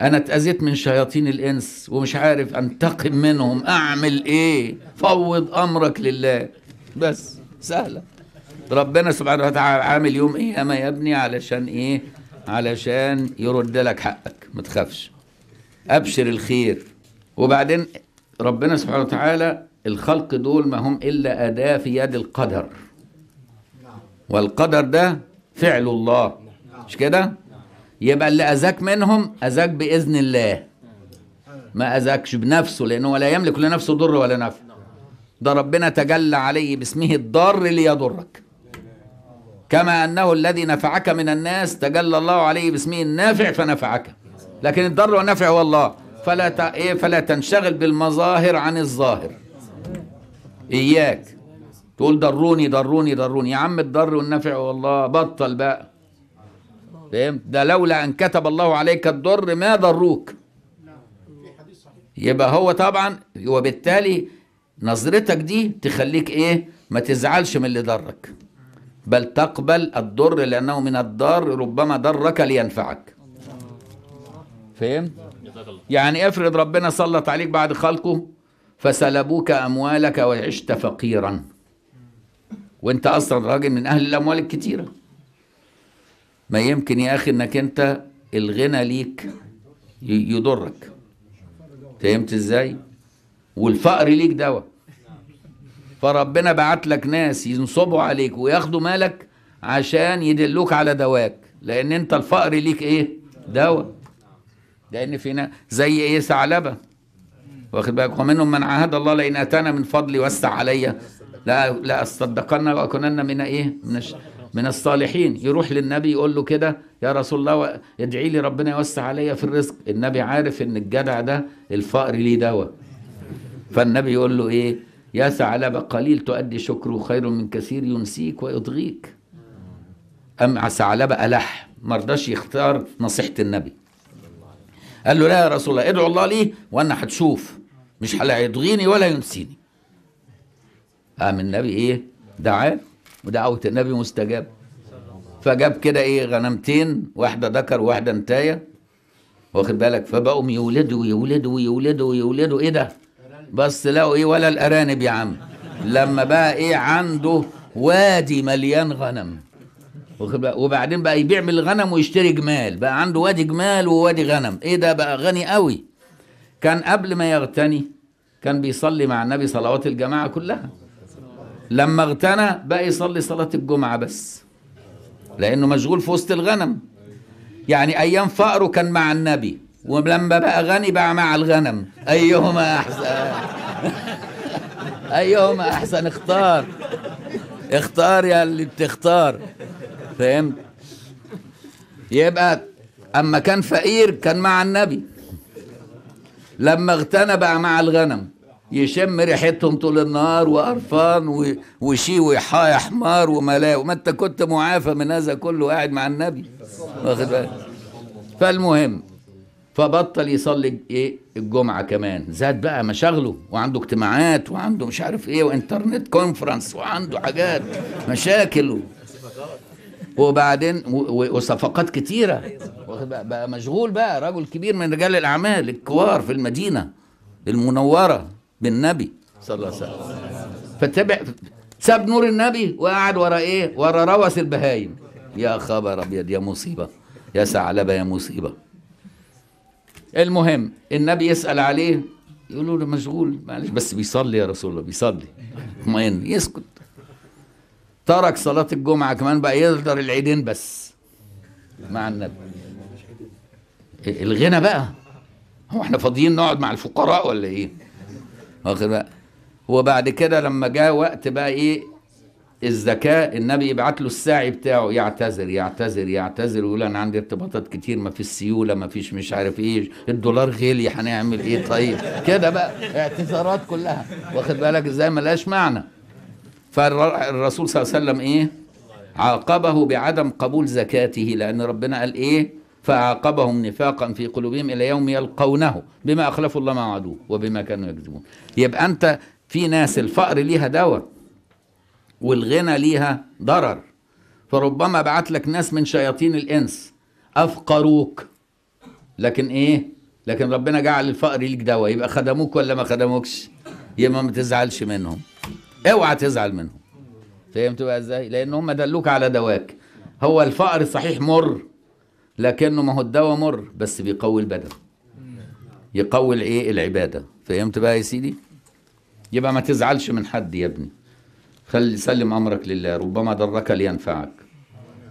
انا اتاذيت من شياطين الانس ومش عارف انتقم منهم اعمل ايه فوض امرك لله بس سهله ربنا سبحانه وتعالى عامل يوم قيامه يا ابني علشان ايه علشان يرد لك حقك ما تخافش ابشر الخير وبعدين ربنا سبحانه وتعالى الخلق دول ما هم الا اداه في يد القدر والقدر ده فعل الله مش كده يبقى اللي أذاك منهم أذاك بإذن الله ما أذاكش بنفسه لأنه ولا يملك لنفسه ضر ولا نفع ده ربنا تجلى عليه باسمه الضار ليضرك كما أنه الذي نفعك من الناس تجلى الله عليه باسمه النافع فنفعك لكن الضر والنفع هو الله فلا ت... إيه فلا تنشغل بالمظاهر عن الظاهر إياك تقول ضروني ضروني ضروني يا عم الضر والنفع والله بطل بقى فهمت ده لولا أن كتب الله عليك الضر ما ضروك يبقى هو طبعا وبالتالي نظرتك دي تخليك ايه ما تزعلش من اللي ضرك بل تقبل الضر لأنه من الضار ربما ضرك لينفعك فهمت يعني افرض ربنا سلط عليك بعد خلقه فسلبوك أموالك وعشت فقيرا وانت أصلا راجل من أهل الأموال الكتيرة ما يمكن يا اخي انك انت الغنى ليك يضرك فهمت ازاي والفقر ليك دواء فربنا بعت لك ناس ينصبوا عليك وياخدوا مالك عشان يدلوك على دواك لان انت الفقر ليك ايه دواء لان في ناس زي ايه ثعلبه واخد بالك ومنهم من عاهد الله لئن اتانا من فضلي وسع عليا لا لا صدقنا واكونن من ايه من الش... من الصالحين يروح للنبي يقول له كده يا رسول الله ادعي لي ربنا يوسع عليا في الرزق النبي عارف ان الجدع ده الفقر ليه دواء فالنبي يقول له ايه يا ثعلب قليل تؤدي شكره خير من كثير ينسيك ويطغيك أم ثعلبة ألح ما رضاش يختار نصيحة النبي قال له لا يا رسول الله ادعو الله لي وانا هتشوف مش يطغيني ولا ينسيني قام النبي ايه دعاه ودعوة النبي مستجاب فجاب كده ايه غنمتين واحدة ذكر وواحدة انتاية واخد بالك فبقوا يولدوا يولدوا يولدوا يولدوا ايه ده بس لقوا ايه ولا الارانب يا عم لما بقى ايه عنده وادي مليان غنم واخد بالك وبعدين بقى يبيع من الغنم ويشتري جمال بقى عنده وادي جمال ووادي غنم ايه ده بقى غني قوي كان قبل ما يغتني كان بيصلي مع النبي صلوات الجماعة كلها لما اغتنى بقى يصلي صلاة الجمعة بس لأنه مشغول في وسط الغنم يعني أيام فقره كان مع النبي ولما بقى غني بقى مع الغنم أيهما أحسن أيهما أحسن اختار اختار يا اللي بتختار فهمت يبقى أما كان فقير كان مع النبي لما اغتنى بقى مع الغنم يشم ريحتهم طول النهار وقرفان وشي حمار حمار وملاء ما انت كنت معافى من هذا كله قاعد مع النبي واخد بالك فالمهم فبطل يصلي ايه الجمعه كمان زاد بقى مشاغله وعنده اجتماعات وعنده مش عارف ايه وانترنت كونفرنس وعنده حاجات مشاكل وبعدين وصفقات كتيره بقى, بقى مشغول بقى رجل كبير من رجال الاعمال الكبار في المدينه المنوره بالنبي صلى الله عليه وسلم فاتبع ساب نور النبي وقعد ورا ايه ورا روس البهايم يا خبر ابيض يا مصيبه يا ثعلبه يا مصيبه المهم النبي يسال عليه يقولوا له مشغول معلش بس بيصلي يا رسول الله بيصلي اطمئن يسكت ترك صلاة الجمعة كمان بقى يقدر العيدين بس مع النبي إيه، الغنى بقى هو احنا فاضيين نقعد مع الفقراء ولا ايه واخد بقى هو بعد كده لما جاء وقت بقى ايه الذكاء النبي يبعت له الساعي بتاعه يعتذر يعتذر يعتذر ويقول انا عندي ارتباطات كتير ما فيش سيوله ما فيش مش عارف ايه الدولار غالي هنعمل ايه طيب كده بقى اعتذارات كلها واخد بالك ازاي ملهاش معنى فالرسول صلى الله عليه وسلم ايه عاقبه بعدم قبول زكاته لان ربنا قال ايه فعاقبهم نفاقا في قلوبهم إلى يوم يلقونه بما أخلفوا الله ما وعدوه وبما كانوا يكذبون يبقى أنت في ناس الفقر ليها دواء والغنى ليها ضرر فربما بعت لك ناس من شياطين الإنس أفقروك لكن إيه لكن ربنا جعل الفقر ليك دواء يبقى خدموك ولا ما خدموكش يبقى ما تزعلش منهم اوعى تزعل منهم فهمت بقى ازاي لان هم دلوك على دواك هو الفقر صحيح مر لكنه ما هو الدواء مر بس بيقوي البدن يقوي الايه العباده فهمت بقى يا سيدي يبقى ما تزعلش من حد يا ابني خلي سلم امرك لله ربما ضرك لينفعك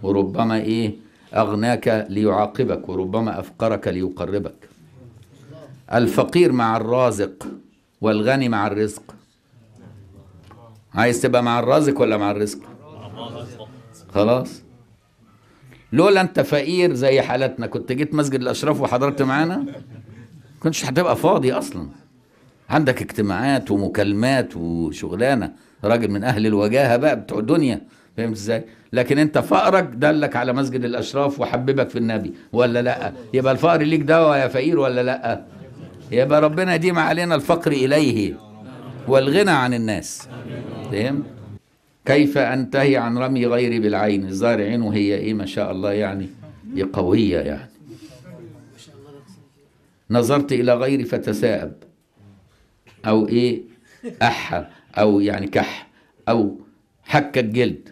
وربما ايه اغناك ليعاقبك وربما افقرك ليقربك الفقير مع الرازق والغني مع الرزق عايز تبقى مع الرازق ولا مع الرزق خلاص لولا انت فقير زي حالتنا كنت جيت مسجد الاشراف وحضرت معانا كنتش هتبقى فاضي اصلا عندك اجتماعات ومكالمات وشغلانه راجل من اهل الوجاهه بقى بتوع الدنيا فهمت ازاي لكن انت فقرك دلك على مسجد الاشراف وحببك في النبي ولا لا يبقى الفقر ليك دواء يا فقير ولا لا يبقى ربنا يديم علينا الفقر اليه والغنى عن الناس فهمت كيف طيب. أنتهي عن رمي غيري بالعين الظاهر عينه هي إيه ما شاء الله يعني دي قوية يعني نظرت إلى غيري فتساءب أو إيه أحى أو يعني كح أو حك الجلد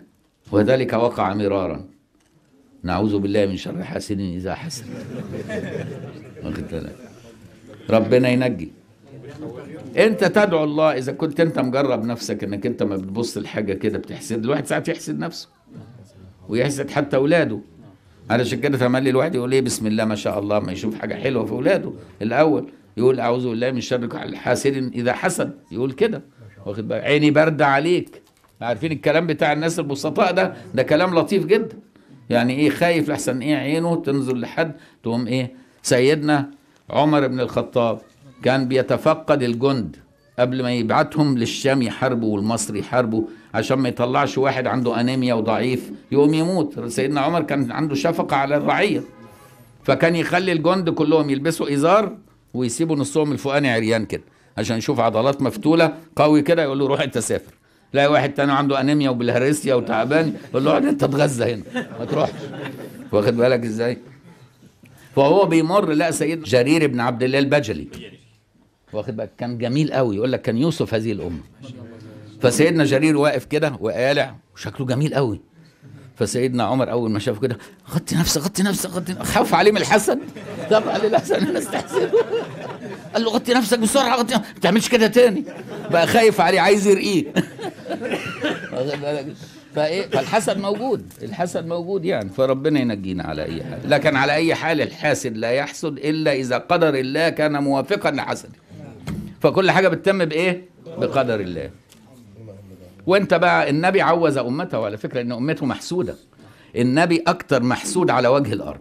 وذلك وقع مرارا نعوذ بالله من شر حاسد إذا حسد واخد ربنا ينجي انت تدعو الله اذا كنت انت مجرب نفسك انك انت ما بتبص لحاجه كده بتحسد الواحد ساعات يحسد نفسه ويحسد حتى اولاده علشان كده تملي الواحد يقول ايه بسم الله ما شاء الله ما يشوف حاجه حلوه في اولاده الاول يقول اعوذ بالله من شر الحاسد اذا حسد يقول كده واخد بالك عيني بارده عليك عارفين الكلام بتاع الناس البسطاء ده ده كلام لطيف جدا يعني ايه خايف لحسن ايه عينه تنزل لحد تقوم ايه سيدنا عمر بن الخطاب كان بيتفقد الجند قبل ما يبعتهم للشام يحاربوا والمصري يحاربوا عشان ما يطلعش واحد عنده انيميا وضعيف يقوم يموت سيدنا عمر كان عنده شفقه على الرعيه فكان يخلي الجند كلهم يلبسوا ازار ويسيبوا نصهم الفوقاني عريان كده عشان يشوف عضلات مفتوله قوي كده يقول له روح انت سافر لا واحد تاني عنده انيميا وبالهرسيا وتعبان يقول له اقعد انت تتغذى هنا ما تروحش واخد بالك ازاي فهو بيمر لا سيد جرير بن عبد الله البجلي واخد بالك كان جميل قوي يقول لك كان يوسف هذه الامه فسيدنا جرير واقف كده وقالع وشكله جميل قوي فسيدنا عمر اول ما شافه كده غطي نفسك غطي نفسك غطي نفسك خاف عليه من الحسن طب قال لي الحسن انا استحسن قال له غطي نفسك بسرعه غطي ما تعملش كده تاني بقى خايف عليه عايز يرقيه فايه فالحسد موجود الحسد موجود يعني فربنا ينجينا على اي حال لكن على اي حال الحاسد لا يحسد الا اذا قدر الله كان موافقا لحسده فكل حاجه بتتم بايه بقدر الله وانت بقى النبي عوز امته على فكره ان امته محسوده النبي اكتر محسود على وجه الارض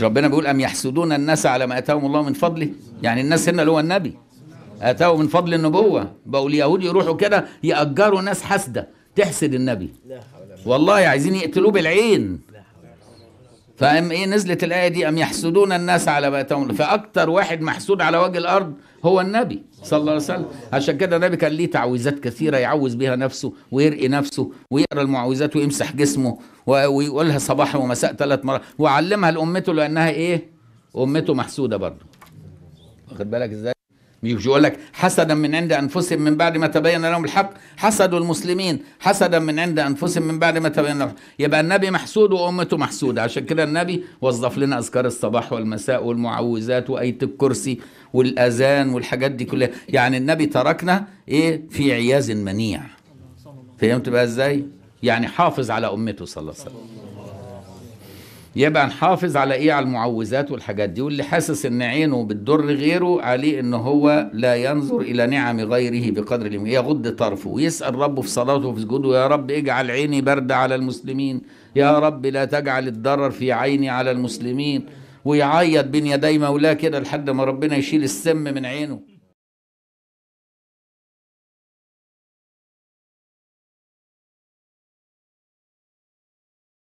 ربنا بيقول ام يحسدون الناس على ما اتاهم الله من فضله يعني الناس هنا اللي هو النبي اتاهم من فضل النبوه بقوا اليهود يروحوا كده ياجروا ناس حاسده تحسد النبي والله عايزين يقتلوه بالعين فأم إيه نزلت الآية دي أم يحسدون الناس على بيتهم فأكتر واحد محسود على وجه الأرض هو النبي صلى الله عليه وسلم عشان كده النبي كان ليه تعويذات كثيرة يعوز بيها نفسه ويرقي نفسه ويقرا المعوذات ويمسح جسمه ويقولها صباح ومساء ثلاث مرات وعلمها لأمته لأنها إيه أمته محسودة برضه واخد بالك إزاي مش يقول لك حسدا من عند انفسهم من بعد ما تبين لهم الحق حسدوا المسلمين حسدا من عند انفسهم من بعد ما تبين لهم يبقى النبي محسود وامته محسوده عشان كده النبي وظف لنا اذكار الصباح والمساء والمعوذات وايه الكرسي والاذان والحاجات دي كلها يعني النبي تركنا ايه في عياذ منيع فهمت بقى ازاي يعني حافظ على امته صلى الله عليه وسلم يبقى نحافظ على ايه على المعوذات والحاجات دي واللي حاسس ان عينه بتضر غيره عليه ان هو لا ينظر الى نعم غيره بقدر الامكان يغض طرفه ويسال ربه في صلاته وفي سجوده يا رب اجعل عيني برد على المسلمين يا رب لا تجعل الضرر في عيني على المسلمين ويعيط بين يدي مولاه كده لحد ما ربنا يشيل السم من عينه